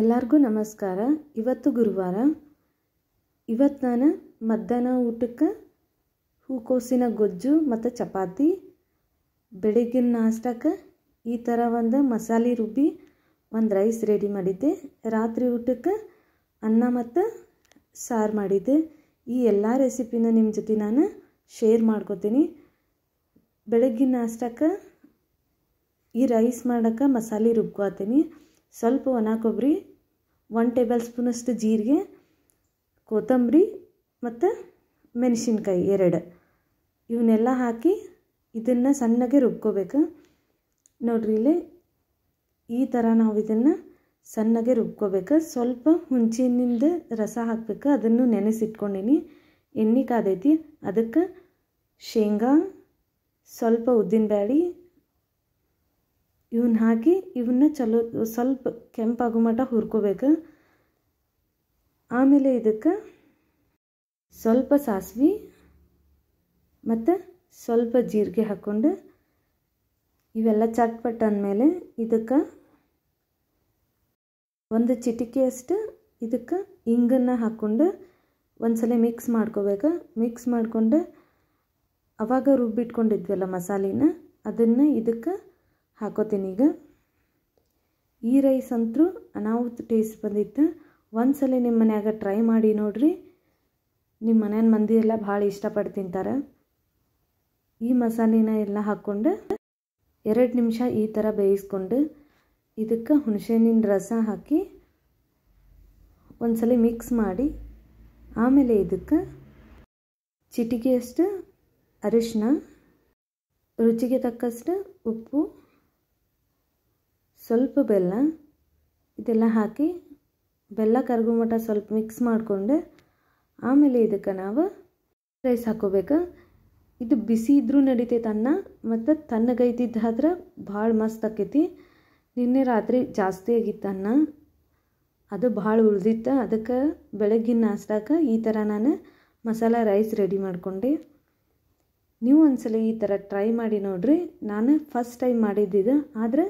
ಎಲ್ಲರಿಗೂ ನಮಸ್ಕಾರ ಇವತ್ತು ಗುರುವಾರ ಇವತ್ತು ನಾನು ಮಧ್ಯಾಹ್ನ ಊಟಕ್ಕೆ ಹೂಕೋಸಿನ ಗೊಜ್ಜು ಮತ್ತು ಚಪಾತಿ ಬೆಳಗಿನ ನಾಷ್ಟಕ್ಕೆ ಈ ಥರ ಒಂದು ಮಸಾಲೆ ರುಬ್ಬಿ ಒಂದು ರೈಸ್ ರೆಡಿ ಮಾಡಿದ್ದೆ ರಾತ್ರಿ ಊಟಕ್ಕೆ ಅನ್ನ ಮತ್ತು ಸಾರು ಮಾಡಿದ್ದೆ ಈ ಎಲ್ಲ ರೆಸಿಪಿನ ನಿಮ್ಮ ಜೊತೆ ನಾನು ಶೇರ್ ಮಾಡ್ಕೋತೀನಿ ಬೆಳಗಿನ ನಾಷ್ಟಕ್ಕೆ ಈ ರೈಸ್ ಮಾಡೋಕ್ಕೆ ಮಸಾಲೆ ರುಬ್ಕೋತೀನಿ ಸ್ವಲ್ಪ ಒಣ ಕೊಬ್ಬರಿ ಒನ್ ಟೇಬಲ್ ಸ್ಪೂನಷ್ಟು ಜೀರಿಗೆ ಕೊತ್ತಂಬರಿ ಮತ್ತು ಮೆಣಸಿನ್ಕಾಯಿ ಎರಡು ಇವನ್ನೆಲ್ಲ ಹಾಕಿ ಇದನ್ನು ಸಣ್ಣಗೆ ರುಬ್ಕೋಬೇಕು ನೋಡ್ರಿ ಇಲ್ಲಿ ಈ ಥರ ನಾವು ಇದನ್ನು ಸಣ್ಣಗೆ ರುಬ್ಕೋಬೇಕು ಸ್ವಲ್ಪ ಹುಂಚಿನಿಂದ ರಸ ಹಾಕಬೇಕು ಅದನ್ನು ನೆನೆಸಿಟ್ಕೊಂಡಿನಿ ಎಣ್ಣೆ ಕಾದೈತಿ ಅದಕ್ಕೆ ಶೇಂಗಾ ಸ್ವಲ್ಪ ಉದ್ದಿನ ಇವನ್ನ ಹಾಕಿ ಇವನ್ನ ಚಲೋ ಸ್ವಲ್ಪ ಕೆಂಪಾಗೋ ಮಟ ಹುರ್ಕೋಬೇಕು ಆಮೇಲೆ ಇದಕ್ಕೆ ಸ್ವಲ್ಪ ಸಾಸಿವೆ ಮತ್ತು ಸ್ವಲ್ಪ ಜೀರಿಗೆ ಹಾಕ್ಕೊಂಡು ಇವೆಲ್ಲ ಚಟ್ಪಟ್ಟ ಅಂದಮೇಲೆ ಇದಕ್ಕೆ ಒಂದು ಚಿಟಿಕೆಯಷ್ಟು ಇದಕ್ಕೆ ಇಂಗನ್ನು ಹಾಕ್ಕೊಂಡು ಒಂದ್ಸಲ ಮಿಕ್ಸ್ ಮಾಡ್ಕೋಬೇಕು ಮಿಕ್ಸ್ ಮಾಡಿಕೊಂಡು ಅವಾಗ ರುಬ್ಬಿಟ್ಕೊಂಡಿದ್ವಲ್ಲ ಮಸಾಲಿನ ಅದನ್ನು ಇದಕ್ಕೆ ಹಾಕೋತೀನಿ ಈಗ ಈ ರೈಸ್ ಅಂತೂ ಅನಾಹುತ ಟೇಸ್ಟ್ ಬಂದಿತ್ತು ಒಂದು ಸಲ ನಿಮ್ಮ ಮನೆಯಾಗ ಟ್ರೈ ಮಾಡಿ ನೋಡ್ರಿ ನಿಮ್ಮ ಮನೆಯ ಮಂದಿ ಎಲ್ಲ ಭಾಳ ಇಷ್ಟಪಟ್ಟು ತಿಂತಾರೆ ಈ ಮಸಾಲೆನ ಎಲ್ಲ ಹಾಕ್ಕೊಂಡು ಎರಡು ನಿಮಿಷ ಈ ಥರ ಬೇಯಿಸ್ಕೊಂಡು ಇದಕ್ಕೆ ಹುಣಸೆಹಣ್ಣಿನ ರಸ ಹಾಕಿ ಒಂದ್ಸಲ ಮಿಕ್ಸ್ ಮಾಡಿ ಆಮೇಲೆ ಇದಕ್ಕೆ ಚಿಟಿಕೆಯಷ್ಟು ಅರಿಶಿನ ರುಚಿಗೆ ತಕ್ಕಷ್ಟು ಉಪ್ಪು ಸ್ವಲ್ಪ ಬೆಲ್ಲ ಇದೆಲ್ಲ ಹಾಕಿ ಬೆಲ್ಲ ಕರ್ಗು ಮಟ್ಟ ಸ್ವಲ್ಪ ಮಿಕ್ಸ್ ಮಾಡಿಕೊಂಡು ಆಮೇಲೆ ಇದಕ್ಕೆ ನಾವು ರೈಸ್ ಹಾಕೋಬೇಕು ಇದು ಬಿಸಿ ಇದ್ರೂ ನಡಿತೈತೆ ಅನ್ನ ಮತ್ತು ಹತ್ರ ಭಾಳ ಮಸ್ತ್ ಆಕೈತಿ ನಿನ್ನೆ ರಾತ್ರಿ ಜಾಸ್ತಿ ಆಗಿತ್ತು ಅನ್ನ ಅದು ಭಾಳ ಉಳಿದಿತ್ತು ಅದಕ್ಕೆ ಬೆಳಗಿನ ನಾಷ್ಟಾಕ ಈ ಥರ ನಾನು ಮಸಾಲ ರೈಸ್ ರೆಡಿ ಮಾಡಿಕೊಂಡೆ ನೀವು ಒಂದ್ಸಲ ಈ ಥರ ಟ್ರೈ ಮಾಡಿ ನೋಡಿರಿ ನಾನು ಫಸ್ಟ್ ಟೈಮ್ ಮಾಡಿದ್ದಿದ್ದು ಆದರೆ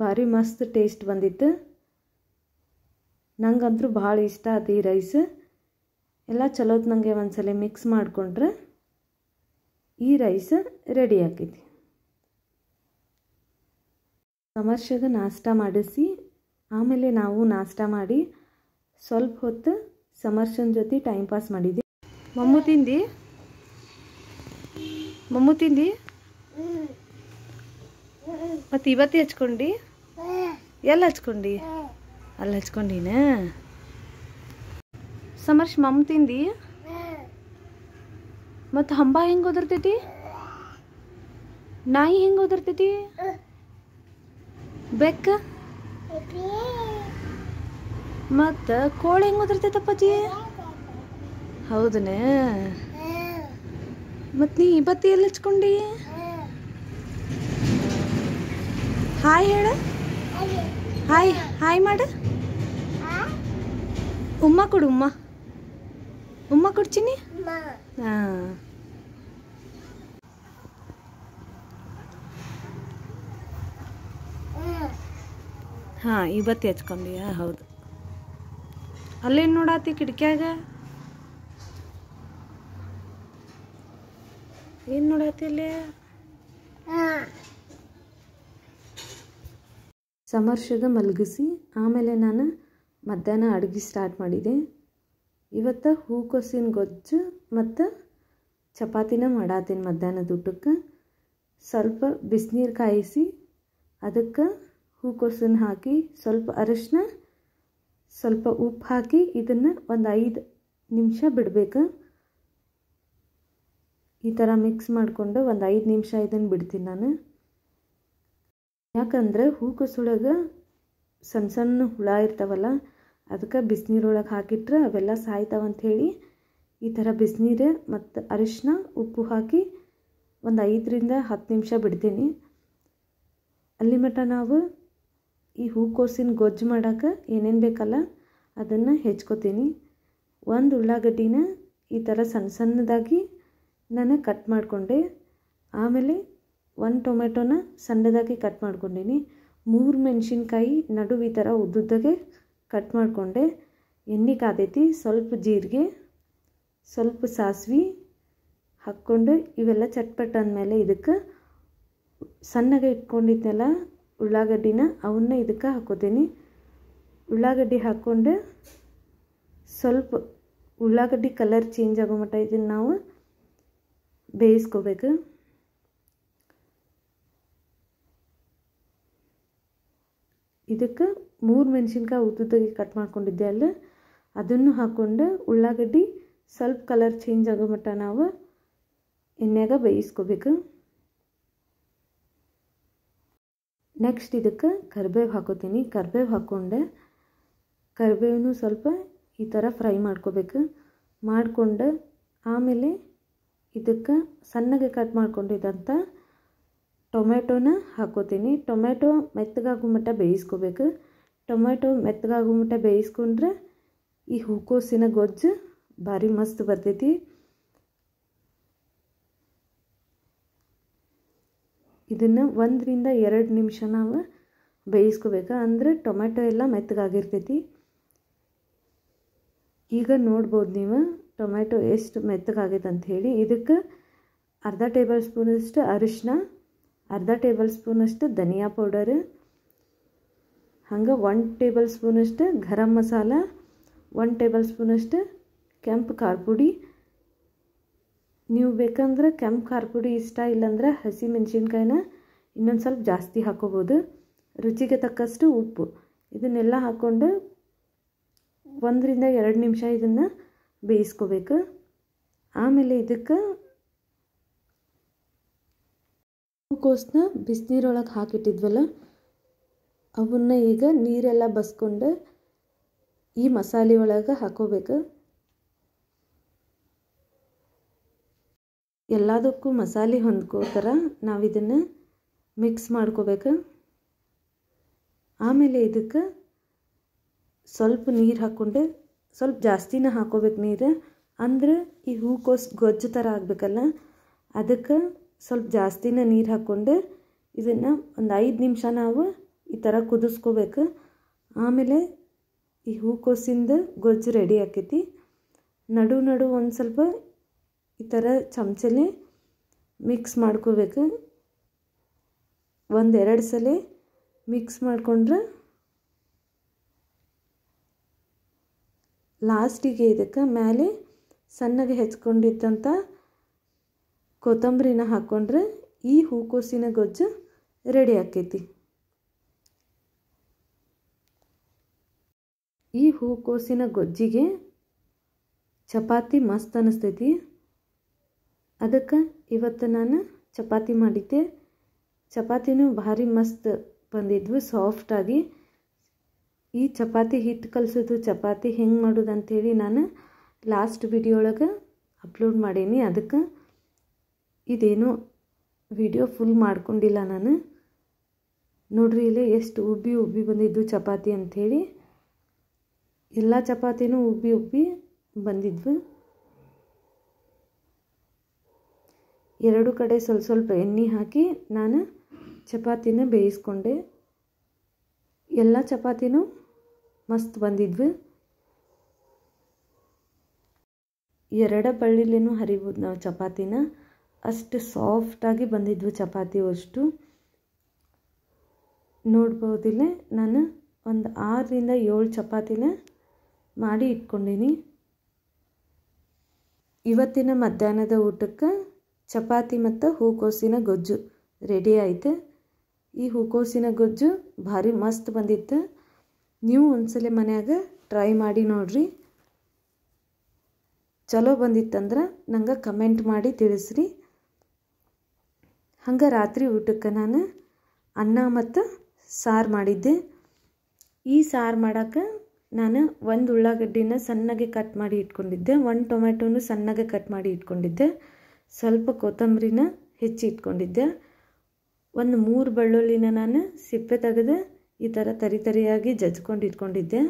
ಭಾರಿ ಮಸ್ತ್ ಟೇಸ್ಟ್ ಬಂದಿತ್ತು ನಂಗಂತೂ ಭಾಳ ಇಷ್ಟ ಆತು ಈ ರೈಸ್ ಎಲ್ಲ ಚಲೋತ್ ನನಗೆ ಒಂದ್ಸಲ ಮಿಕ್ಸ್ ಮಾಡಿಕೊಂಡ್ರೆ ಈ ರೈಸ್ ರೆಡಿ ಆಗಿದೆ ಸಮರ್ಷಗೆ ನಾಷ್ಟ ಮಾಡಿಸಿ ಆಮೇಲೆ ನಾವು ನಾಷ್ಟ ಮಾಡಿ ಸ್ವಲ್ಪ ಹೊತ್ತು ಸಮರ್ಷನ ಜೊತೆ ಟೈಮ್ ಪಾಸ್ ಮಾಡಿದ್ವಿ ಮಮ್ಮು ತಿಂದಿ ಮಮ್ಮು ತಿಂದಿ ಮತ್ತು ಇವತ್ತು ಹಚ್ಕೊಂಡು ಎಲ್ಲಿ ಹಚ್ಕೊಂಡು ಅಲ್ಲಿ ಹಚ್ಕೊಂಡಿನ ಸಮರ್ಶ್ ಮಮ್ ತಿಂದಿ ಮತ್ತು ಹಂಬ ಹೆಂಗೆ ಓದಿರ್ತೈತಿ ನಾಯಿ ಹೆಂಗೆ ಓದಿರ್ತೈತಿ ಬೆಕ್ಕ ಮತ್ತು ಕೋಳಿ ಹೆಂಗೆ ಓದಿರ್ತೈತಪ್ಪಾಜಿ ಹೌದನೇ ಮತ್ತು ನೀ ಇವತ್ತು ಎಲ್ಲಿ ಹಚ್ಕೊಂಡು ಹಾಯ್ ಹೇಳ ಹಾಯ್ ಹಾಯ್ ಮಾಡ ಉಮ್ಮ ಕೊಡು ಉಮ್ಮ ಉಮ್ಮ ಕೊಡ್ತೀನಿ ಹಾ ಹಾಂ ಇವತ್ತು ಹೆಚ್ಕೊಂಬಿಯಾ ಹೌದು ಅಲ್ಲೇನು ನೋಡಾತಿ ಕಿಟಕಿಯಾಗ ಏನು ನೋಡಾತಿ ಅಲ್ಲೇ ಸಮರ್ಷದ ಮಲಗಿಸಿ ಆಮೇಲೆ ನಾನು ಮಧ್ಯಾಹ್ನ ಅಡುಗೆ ಸ್ಟಾರ್ಟ್ ಮಾಡಿದೆ ಇವತ್ತು ಹೂಕೋಸಿನ ಗೊಜ್ಜು ಮತ್ತು ಚಪಾತಿನ ಮಾಡಾತೀನಿ ಮಧ್ಯಾಹ್ನದ ಊಟಕ್ಕೆ ಸ್ವಲ್ಪ ಬಿಸಿನೀರು ಕಾಯಿಸಿ ಅದಕ್ಕೆ ಹೂಕೋಸನ್ನು ಹಾಕಿ ಸ್ವಲ್ಪ ಅರಶಿನ ಸ್ವಲ್ಪ ಉಪ್ಪು ಹಾಕಿ ಇದನ್ನು ಒಂದು ಐದು ನಿಮಿಷ ಬಿಡಬೇಕು ಈ ಥರ ಮಿಕ್ಸ್ ಮಾಡಿಕೊಂಡು ಒಂದು ಐದು ನಿಮಿಷ ಇದನ್ನು ಬಿಡ್ತೀನಿ ನಾನು ಯಾಕಂದ್ರೆ ಹೂಕೋಸೊಳಗೆ ಸಣ್ಣ ಸಣ್ಣ ಹುಳ ಇರ್ತಾವಲ್ಲ ಅದಕ್ಕೆ ಬಿಸಿನೀರೊಳಗೆ ಹಾಕಿಟ್ರೆ ಅವೆಲ್ಲ ಸಾಯ್ತಾವಂಥೇಳಿ ಈ ಥರ ಬಿಸಿನೀರು ಮತ್ತು ಅರಿಶಿನ ಉಪ್ಪು ಹಾಕಿ ಒಂದು ಐದರಿಂದ ಹತ್ತು ನಿಮಿಷ ಬಿಡ್ತೀನಿ ಅಲ್ಲಿ ಮಟ್ಟ ನಾವು ಈ ಹೂಕೋಸಿನ ಗೊಜ್ಜು ಮಾಡೋಕೆ ಏನೇನು ಬೇಕಲ್ಲ ಅದನ್ನು ಹೆಚ್ಕೋತೀನಿ ಒಂದು ಉಳ್ಳಾಗಡ್ಡಿನ ಈ ಥರ ಸಣ್ಣ ಸಣ್ಣದಾಗಿ ನಾನು ಕಟ್ ಮಾಡಿಕೊಂಡೆ ಆಮೇಲೆ ಒಂದು ಟೊಮೆಟೊನ ಸಣ್ಣದಾಗಿ ಕಟ್ ಮಾಡ್ಕೊಂಡೀನಿ ಮೂರು ಮೆಣಸಿನ್ಕಾಯಿ ನಡು ಈ ಥರ ಉದ್ದುದ್ದಾಗೆ ಕಟ್ ಮಾಡಿಕೊಂಡೆ ಎಣ್ಣೆ ಕಾದೈತಿ ಸ್ವಲ್ಪ ಜೀರಿಗೆ ಸ್ವಲ್ಪ ಸಾಸಿವೆ ಹಾಕ್ಕೊಂಡು ಇವೆಲ್ಲ ಚಟ್ಪಟ್ ಅಂದಮೇಲೆ ಇದಕ್ಕೆ ಸಣ್ಣಗೆ ಇಟ್ಕೊಂಡಿದ್ದೆನಲ್ಲ ಉಳ್ಳಾಗಡ್ಡಿನ ಅವನ್ನ ಇದಕ್ಕೆ ಹಾಕೋತೀನಿ ಉಳ್ಳಾಗಡ್ಡಿ ಹಾಕ್ಕೊಂಡು ಸ್ವಲ್ಪ ಉಳ್ಳಾಗಡ್ಡಿ ಕಲರ್ ಚೇಂಜ್ ಆಗೋ ಮಟ್ಟ ಇದನ್ನು ನಾವು ಬೇಯಿಸ್ಕೋಬೇಕು ಇದಕ್ಕೆ ಮೂರು ಮೆಣಸಿನ್ಕಾಯಿ ಉದ್ದುದ್ದಾಗಿ ಕಟ್ ಮಾಡ್ಕೊಂಡಿದ್ದೆ ಅಲ್ಲ ಅದನ್ನು ಹಾಕ್ಕೊಂಡು ಉಳ್ಳಾಗಡ್ಡಿ ಸ್ವಲ್ಪ ಕಲರ್ ಚೇಂಜ್ ಆಗೋ ಮಟ್ಟ ನಾವು ಎಣ್ಣೆಗ ಬೇಯಿಸ್ಕೋಬೇಕು ನೆಕ್ಸ್ಟ್ ಇದಕ್ಕೆ ಕರ್ಬೇವು ಹಾಕೋತೀನಿ ಕರ್ಬೇವು ಹಾಕ್ಕೊಂಡೆ ಕರ್ಬೇವನ್ನು ಸ್ವಲ್ಪ ಈ ಥರ ಫ್ರೈ ಮಾಡ್ಕೋಬೇಕು ಮಾಡಿಕೊಂಡು ಆಮೇಲೆ ಇದಕ್ಕೆ ಸಣ್ಣಗೆ ಕಟ್ ಮಾಡ್ಕೊಂಡಿದ್ದಂಥ ಟೊಮೆಟೊನ ಹಾಕೋತೀನಿ ಟೊಮೆಟೊ ಮೆತ್ತಗಾಗೋ ಮಟ್ಟ ಬೇಯಿಸ್ಕೋಬೇಕು ಟೊಮೆಟೊ ಮೆತ್ತಗಾಗೋ ಮಟ್ಟ ಬೇಯಿಸ್ಕೊಂಡ್ರೆ ಈ ಹೂಕೋಸಿನ ಗೊಜ್ಜು ಭಾರಿ ಮಸ್ತ್ ಬರ್ತೈತಿ ಇದನ್ನು ಒಂದರಿಂದ ಎರಡು ನಿಮಿಷ ನಾವು ಬೇಯಿಸ್ಕೋಬೇಕು ಅಂದರೆ ಟೊಮೆಟೊ ಎಲ್ಲ ಮೆತ್ತಗಾಗಿರ್ತೈತಿ ಈಗ ನೋಡ್ಬೋದು ನೀವು ಟೊಮೆಟೊ ಎಷ್ಟು ಮೆತ್ತಗಾಗೈತೆ ಹೇಳಿ ಇದಕ್ಕೆ ಅರ್ಧ ಟೇಬಲ್ ಸ್ಪೂನಷ್ಟು ಅರಿಶಿನ ಅರ್ಧ ಟೇಬಲ್ ಸ್ಪೂನಷ್ಟು ಧನಿಯಾ ಪೌಡರ್ ಹಂಗೆ ಒನ್ ಟೇಬಲ್ ಸ್ಪೂನಷ್ಟು ಗರಂ ಮಸಾಲ ಒನ್ ಟೇಬಲ್ ಸ್ಪೂನಷ್ಟು ಕೆಂಪು ಖಾರ ಪುಡಿ ನೀವು ಬೇಕಂದ್ರೆ ಕೆಂಪು ಖಾರ ಪುಡಿ ಇಷ್ಟ ಇಲ್ಲಾಂದ್ರೆ ಹಸಿ ಮೆಣಸಿನ್ಕಾಯಿನ ಇನ್ನೊಂದು ಸ್ವಲ್ಪ ಜಾಸ್ತಿ ಹಾಕೋಬೋದು ರುಚಿಗೆ ತಕ್ಕಷ್ಟು ಉಪ್ಪು ಇದನ್ನೆಲ್ಲ ಹಾಕ್ಕೊಂಡು ಒಂದರಿಂದ ಎರಡು ನಿಮಿಷ ಇದನ್ನು ಬೇಯಿಸ್ಕೋಬೇಕು ಆಮೇಲೆ ಇದಕ್ಕೆ ಕೋಸ್ನ ಬಿಸಿನೀರೊಳಗೆ ಹಾಕಿಟ್ಟಿದ್ವಲ್ಲ ಅವನ್ನ ಈಗ ನೀರೆಲ್ಲ ಬಸ್ಕೊಂಡು ಈ ಮಸಾಲೆ ಒಳಗೆ ಹಾಕೋಬೇಕು ಎಲ್ಲದಕ್ಕೂ ಮಸಾಲೆ ಹೊಂದ್ಕೋ ಥರ ಇದನ್ನು ಮಿಕ್ಸ್ ಮಾಡ್ಕೋಬೇಕು ಆಮೇಲೆ ಇದಕ್ಕೆ ಸ್ವಲ್ಪ ನೀರು ಹಾಕ್ಕೊಂಡು ಸ್ವಲ್ಪ ಜಾಸ್ತಿನೇ ಹಾಕೋಬೇಕು ನೀರು ಅಂದ್ರೆ ಈ ಹೂಕೋಸ್ ಗೊಜ್ಜು ಥರ ಆಗಬೇಕಲ್ಲ ಅದಕ್ಕೆ ಸ್ವಲ್ಪ ಜಾಸ್ತಿನೇ ನೀರು ಹಾಕ್ಕೊಂಡು ಇದನ್ನು ಒಂದು ಐದು ನಿಮಿಷ ನಾವು ಈ ಥರ ಕುದಿಸ್ಕೋಬೇಕು ಆಮೇಲೆ ಈ ಹೂಕೋಸಿಂದ ಗೊಜ್ಜು ರೆಡಿ ಆಕೈತಿ ನಡು ನಡು ಒಂದು ಸ್ವಲ್ಪ ಈ ಥರ ಚಮಚಲ್ಲಿ ಮಿಕ್ಸ್ ಮಾಡ್ಕೋಬೇಕು ಒಂದೆರಡು ಸಲ ಮಿಕ್ಸ್ ಮಾಡಿಕೊಂಡ್ರೆ ಲಾಸ್ಟಿಗೆ ಇದಕ್ಕೆ ಮೇಲೆ ಸಣ್ಣಗೆ ಹೆಚ್ಕೊಂಡಿದ್ದಂಥ ಕೊತ್ತಂಬರಿನ ಹಾಕ್ಕೊಂಡ್ರೆ ಈ ಹೂಕೋಸಿನ ಗೊಜ್ಜು ರೆಡಿ ಆಕೈತಿ ಈ ಹೂಕೋಸಿನ ಗೊಜ್ಜಿಗೆ ಚಪಾತಿ ಮಸ್ತ್ ಅನ್ನಿಸ್ತೈತಿ ಅದಕ್ಕೆ ಇವತ್ತು ನಾನು ಚಪಾತಿ ಮಾಡಿದ್ದೆ ಚಪಾತಿನೂ ಭಾರಿ ಮಸ್ತ್ ಬಂದಿದ್ವು ಸಾಫ್ಟಾಗಿ ಈ ಚಪಾತಿ ಹಿಟ್ಟು ಕಲಿಸೋದು ಚಪಾತಿ ಹೆಂಗೆ ಮಾಡೋದು ಅಂಥೇಳಿ ನಾನು ಲಾಸ್ಟ್ ವಿಡಿಯೋ ಒಳಗೆ ಅಪ್ಲೋಡ್ ಮಾಡೀನಿ ಅದಕ್ಕೆ ಇದೇನು ವಿಡಿಯೋ ಫುಲ್ ಮಾಡ್ಕೊಂಡಿಲ್ಲ ನಾನು ನೋಡ್ರಿ ಇಲ್ಲಿ ಎಷ್ಟು ಉಬ್ಬಿ ಉಬ್ಬಿ ಬಂದಿದ್ದು ಚಪಾತಿ ಅಂಥೇಳಿ ಎಲ್ಲ ಚಪಾತಿನೂ ಉಬ್ಬಿ ಉಬ್ಬಿ ಬಂದಿದ್ವು ಎರಡು ಕಡೆ ಸ್ವಲ್ಪ ಸ್ವಲ್ಪ ಎಣ್ಣೆ ಹಾಕಿ ನಾನು ಚಪಾತಿನ ಬೇಯಿಸ್ಕೊಂಡೆ ಎಲ್ಲ ಚಪಾತಿನೂ ಮಸ್ತ್ ಬಂದಿದ್ವು ಎರಡ ಬಳ್ಳಿಲೇನು ಹರಿಬೋದು ನಾವು ಚಪಾತಿನ ಅಷ್ಟು ಸಾಫ್ಟಾಗಿ ಬಂದಿದ್ವು ಚಪಾತಿ ಅಷ್ಟು ನೋಡ್ಬೋದಿಲ್ಲೇ ನಾನು ಒಂದು ಆರರಿಂದ ಏಳು ಚಪಾತಿನ ಮಾಡಿ ಇಟ್ಕೊಂಡಿನಿ ಇವತ್ತಿನ ಮಧ್ಯಾಹ್ನದ ಊಟಕ್ಕೆ ಚಪಾತಿ ಮತ್ತು ಹೂಕೋಸಿನ ಗೊಜ್ಜು ರೆಡಿ ಆಯಿತು ಈ ಹೂಕೋಸಿನ ಗೊಜ್ಜು ಭಾರಿ ಮಸ್ತ್ ಬಂದಿತ್ತು ನೀವು ಒಂದ್ಸಲ ಮನೆಯಾಗ ಟ್ರೈ ಮಾಡಿ ನೋಡ್ರಿ ಚಲೋ ಬಂದಿತ್ತಂದ್ರೆ ನಂಗೆ ಕಮೆಂಟ್ ಮಾಡಿ ತಿಳಿಸ್ರಿ ಹಂಗೆ ರಾತ್ರಿ ಊಟಕ್ಕೆ ನಾನು ಅನ್ನ ಮತ್ತು ಸಾರು ಮಾಡಿದ್ದೆ ಈ ಸಾರು ಮಾಡೋಕ್ಕೆ ನಾನು ಒಂದು ಉಳ್ಳಾಗಡ್ಡಿನ ಸಣ್ಣಗೆ ಕಟ್ ಮಾಡಿ ಇಟ್ಕೊಂಡಿದ್ದೆ ಒಂದು ಟೊಮ್ಯಾಟೋನು ಸಣ್ಣಗೆ ಕಟ್ ಮಾಡಿ ಇಟ್ಕೊಂಡಿದ್ದೆ ಸ್ವಲ್ಪ ಕೊತ್ತಂಬರಿನ ಹೆಚ್ಚಿ ಇಟ್ಕೊಂಡಿದ್ದೆ ಒಂದು ಮೂರು ಬೆಳ್ಳುಳ್ಳಿನ ನಾನು ಸಿಪ್ಪೆ ತೆಗೆದು ಈ ಥರ ತರಿ ತರಿಯಾಗಿ ಜಜ್ಕೊಂಡು ಇಟ್ಕೊಂಡಿದ್ದೆ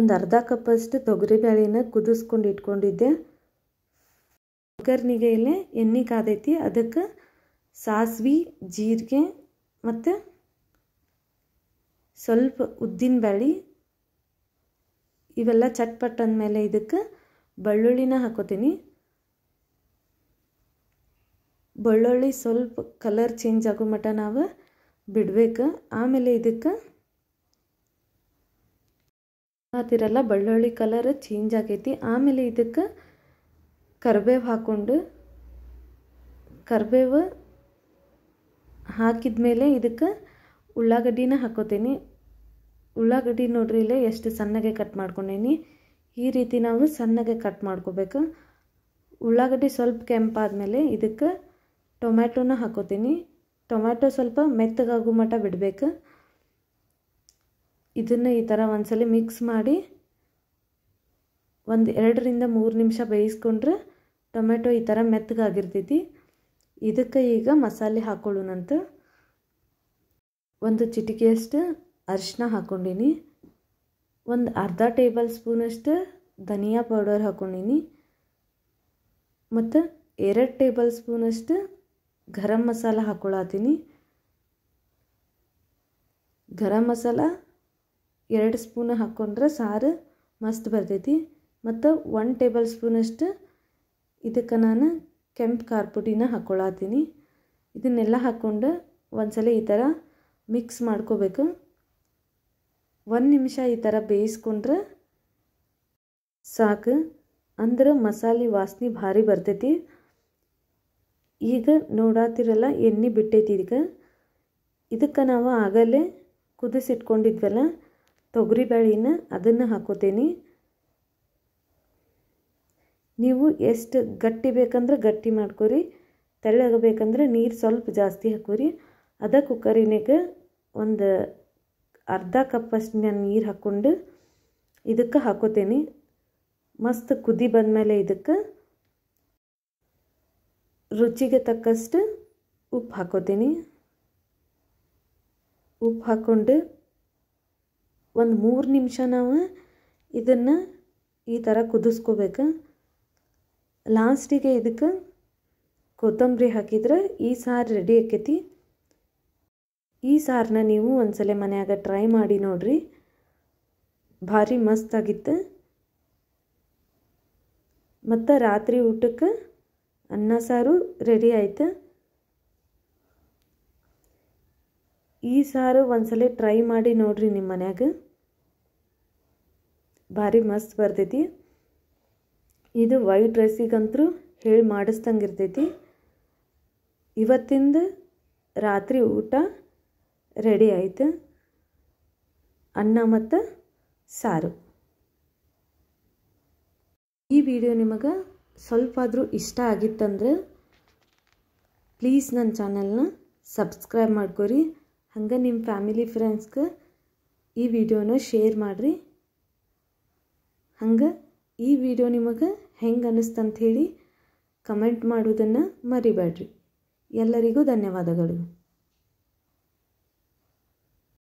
ಒಂದು ಅರ್ಧ ಕಪ್ಪಷ್ಟು ತೊಗರಿಬೇಳೆನ ಕುದಿಸ್ಕೊಂಡು ಇಟ್ಕೊಂಡಿದ್ದೆ ಒಗ್ಗರ್ನಿಗೆ ಇಲ್ಲೇ ಎಣ್ಣೆ ಕಾದೈತಿ ಅದಕ್ಕೆ ಸಾಸ್ವಿ ಜೀರಿಗೆ ಮತ್ತು ಸ್ವಲ್ಪ ಉದ್ದಿನ ಬ್ಯಾಳಿ ಇವೆಲ್ಲ ಚಟ್ಪಟ್ ಅಂದಮೇಲೆ ಇದಕ್ಕೆ ಬೆಳ್ಳುಳ್ಳಿನ ಹಾಕೋತೀನಿ ಬೆಳ್ಳುಳ್ಳಿ ಸ್ವಲ್ಪ ಕಲರ್ ಚೇಂಜ್ ಆಗೋ ಮಟ್ಟ ನಾವು ಬಿಡಬೇಕು ಆಮೇಲೆ ಇದಕ್ಕೆ ಹಾತಿರಲ್ಲ ಬೆಳ್ಳುಳ್ಳಿ ಕಲರ್ ಚೇಂಜ್ ಆಗೈತಿ ಆಮೇಲೆ ಇದಕ್ಕೆ ಕರ್ಬೇವು ಹಾಕ್ಕೊಂಡು ಕರಿಬೇವು ಹಾಕಿದ ಮೇಲೆ ಇದಕ್ಕೆ ಉಳ್ಳಾಗಡ್ಡಿನ ಹಾಕೋತೀನಿ ಉಳ್ಳಾಗಡ್ಡಿ ನೋಡ್ರಿ ಇಲ್ಲೇ ಎಷ್ಟು ಸಣ್ಣಗೆ ಕಟ್ ಮಾಡ್ಕೊಂಡೀನಿ ಈ ರೀತಿ ನಾವು ಸಣ್ಣಗೆ ಕಟ್ ಮಾಡ್ಕೋಬೇಕು ಉಳ್ಳಾಗಡ್ಡಿ ಸ್ವಲ್ಪ ಮೇಲೆ ಇದಕ್ಕೆ ಟೊಮ್ಯಾಟೋನ ಹಾಕೋತೀನಿ ಟೊಮ್ಯಾಟೊ ಸ್ವಲ್ಪ ಮೆತ್ತಗಾಗು ಮಟ್ಟ ಬಿಡಬೇಕು ಇದನ್ನು ಈ ಥರ ಒಂದ್ಸಲ ಮಿಕ್ಸ್ ಮಾಡಿ ಒಂದು ಎರಡರಿಂದ ಮೂರು ನಿಮಿಷ ಬೇಯಿಸ್ಕೊಂಡ್ರೆ ಟೊಮೆಟೊ ಈ ಥರ ಮೆತ್ತಗಾಗಿರ್ತೈತಿ ಇದಕ್ಕೆ ಈಗ ಮಸಾಲೆ ಹಾಕೊಳ್ಳೋಣಂತ ಒಂದು ಚಿಟಿಕೆಯಷ್ಟು ಅರಿಶಿನ ಹಾಕ್ಕೊಂಡೀನಿ ಒಂದು ಅರ್ಧ ಟೇಬಲ್ ಸ್ಪೂನಷ್ಟು ಧನಿಯಾ ಪೌಡರ್ ಹಾಕ್ಕೊಂಡೀನಿ ಮತ್ತು ಎರಡು ಟೇಬಲ್ ಸ್ಪೂನಷ್ಟು ಗರಂ ಮಸಾಲ ಹಾಕ್ಕೊಳತ್ತೀನಿ ಗರಂ ಮಸಾಲ ಎರಡು ಸ್ಪೂನ್ ಹಾಕ್ಕೊಂಡ್ರೆ ಸಾರು ಮಸ್ತ್ ಬರ್ತೈತಿ ಮತ್ತು ಒನ್ ಟೇಬಲ್ ಸ್ಪೂನಷ್ಟು ಇದಕ್ಕೆ ನಾನು ಕೆಂಪು ಕಾರ್ಪುಡಿನ ಹಾಕ್ಕೊಳತ್ತೀನಿ ಇದನ್ನೆಲ್ಲ ಹಾಕ್ಕೊಂಡು ಒಂದ್ಸಲ ಈ ಥರ ಮಿಕ್ಸ್ ಮಾಡ್ಕೋಬೇಕು ಒಂದು ನಿಮಿಷ ಈ ಥರ ಬೇಯಿಸ್ಕೊಂಡ್ರೆ ಸಾಕು ಅಂದ್ರೆ ಮಸಾಲೆ ವಾಸನೆ ಭಾರಿ ಬರ್ತೈತಿ ಈಗ ನೋಡಾತಿರಲ್ಲ ಎಣ್ಣೆ ಬಿಟ್ಟೈತಿ ಇದಕ್ಕೆ ಇದಕ್ಕೆ ನಾವು ಆಗಲೇ ಕುದಿಸಿಟ್ಕೊಂಡಿದ್ವಲ್ಲ ತೊಗರಿಬೇಳೆನ ಅದನ್ನು ಹಾಕೋತೀನಿ ನೀವು ಎಷ್ಟು ಗಟ್ಟಿ ಬೇಕಂದ್ರೆ ಗಟ್ಟಿ ಮಾಡ್ಕೊರಿ ತೆಳ್ಳಗಬೇಕಂದ್ರೆ ನೀರು ಸ್ವಲ್ಪ ಜಾಸ್ತಿ ಹಾಕೋರಿ ಅದ ಕುಕ್ಕರಿನಾಗ ಒಂದು ಅರ್ಧ ಕಪ್ಪಷ್ಟು ನಾನು ನೀರು ಹಾಕ್ಕೊಂಡು ಇದಕ್ಕೆ ಹಾಕೋತೇನೆ ಮಸ್ತ್ ಕುದಿ ಬಂದಮೇಲೆ ಇದಕ್ಕೆ ರುಚಿಗೆ ತಕ್ಕಷ್ಟು ಉಪ್ಪು ಹಾಕೋತೀನಿ ಉಪ್ಪು ಹಾಕ್ಕೊಂಡು ಒಂದು ಮೂರು ನಿಮಿಷ ನಾವು ಇದನ್ನು ಈ ಥರ ಕುದಿಸ್ಕೋಬೇಕು ಲಾಸ್ಟಿಗೆ ಇದಕ್ಕೆ ಕೊತ್ತಂಬರಿ ಹಾಕಿದ್ರೆ ಈ ಸಾರು ರೆಡಿ ಆಕೈತಿ ಈ ಸಾರನ್ನ ನೀವು ಒಂದ್ಸಲ ಮನೆಯಾಗ ಟ್ರೈ ಮಾಡಿ ನೋಡ್ರಿ ಭಾರಿ ಮಸ್ತ್ ಆಗಿತ್ತು ಮತ್ತು ರಾತ್ರಿ ಊಟಕ್ಕೆ ಅನ್ನ ಸಾರು ರೆಡಿ ಆಯ್ತು ಈ ಸಾರು ಒಂದ್ಸಲ ಟ್ರೈ ಮಾಡಿ ನೋಡ್ರಿ ನಿಮ್ಮ ಮನ್ಯಾಗ ಭಾರಿ ಮಸ್ತ್ ಬರ್ತೈತಿ ಇದು ವೈಟ್ ರೈಸಿಗಂತೂ ಹೇಳಿ ಮಾಡಿಸ್ದಂಗೆ ಇರ್ತೈತಿ ಇವತ್ತಿಂದ ರಾತ್ರಿ ಊಟ ರೆಡಿ ಆಯಿತು ಅನ್ನ ಮತ್ತು ಸಾರು ಈ ವಿಡಿಯೋ ನಿಮಗೆ ಸ್ವಲ್ಪ ಆದರೂ ಇಷ್ಟ ಆಗಿತ್ತಂದ್ರೆ ಪ್ಲೀಸ್ ನನ್ನ ಚಾನಲ್ನ ಸಬ್ಸ್ಕ್ರೈಬ್ ಮಾಡ್ಕೊರಿ ಹಂಗೆ ನಿಮ್ಮ ಫ್ಯಾಮಿಲಿ ಫ್ರೆಂಡ್ಸ್ಗೆ ಈ ವಿಡಿಯೋನ ಶೇರ್ ಮಾಡಿರಿ ಹಂಗೆ ಈ ವಿಡಿಯೋ ನಿಮಗೆ ಹೆಂಗೆ ಹೇಳಿ ಕಮೆಂಟ್ ಮಾಡುವುದನ್ನು ಮರಿಬೇಡ್ರಿ ಎಲ್ಲರಿಗೂ ಧನ್ಯವಾದಗಳು